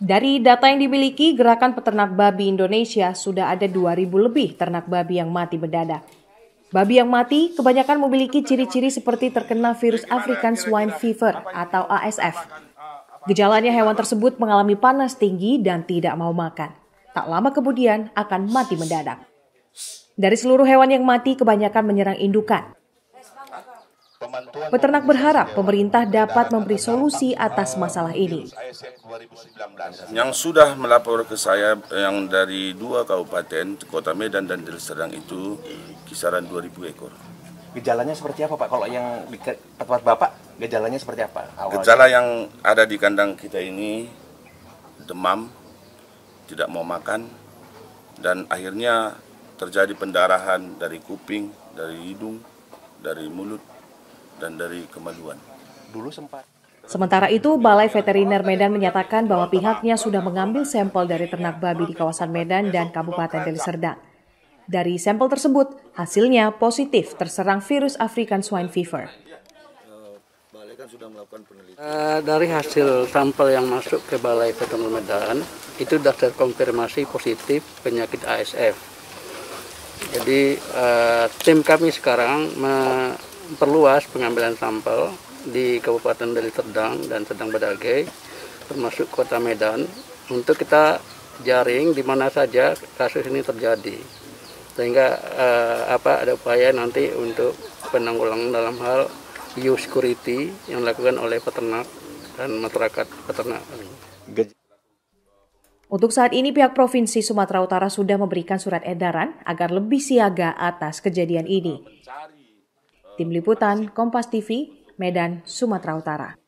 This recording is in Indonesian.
Dari data yang dimiliki, gerakan peternak babi Indonesia sudah ada 2.000 lebih ternak babi yang mati mendadak. Babi yang mati kebanyakan memiliki ciri-ciri seperti terkena virus African Swine Fever atau ASF. Gejalanya hewan tersebut mengalami panas tinggi dan tidak mau makan. Tak lama kemudian akan mati mendadak. Dari seluruh hewan yang mati, kebanyakan menyerang indukan. Peternak berharap pemerintah dapat memberi solusi atas masalah ini. Yang sudah melapor ke saya yang dari dua kabupaten, Kota Medan dan Deli Serdang itu kisaran 2.000 ekor. Gejalanya seperti apa Pak? Kalau yang di tempat Bapak, gejalanya seperti apa? Awalnya? Gejala yang ada di kandang kita ini demam, tidak mau makan, dan akhirnya terjadi pendarahan dari kuping, dari hidung, dari mulut, dan dari kemaluan. Dulu sempat. Sementara itu, Balai Veteriner Medan menyatakan bahwa pihaknya sudah mengambil sampel dari ternak babi di kawasan Medan dan Kabupaten Deli Serdang. Dari sampel tersebut, hasilnya positif terserang virus African Swine Fever. Uh, dari hasil sampel yang masuk ke Balai Veteriner Medan, itu sudah terkonfirmasi positif penyakit ASF. Jadi uh, tim kami sekarang me perluas pengambilan sampel di Kabupaten Deli Serdang dan Sedang Badagai, termasuk Kota Medan, untuk kita jaring di mana saja kasus ini terjadi. Sehingga eh, apa ada upaya nanti untuk penanggulangan dalam hal biosecurity yang dilakukan oleh peternak dan masyarakat peternak. Untuk saat ini pihak Provinsi Sumatera Utara sudah memberikan surat edaran agar lebih siaga atas kejadian ini. Tim Liputan Kompas TV, Medan, Sumatera Utara.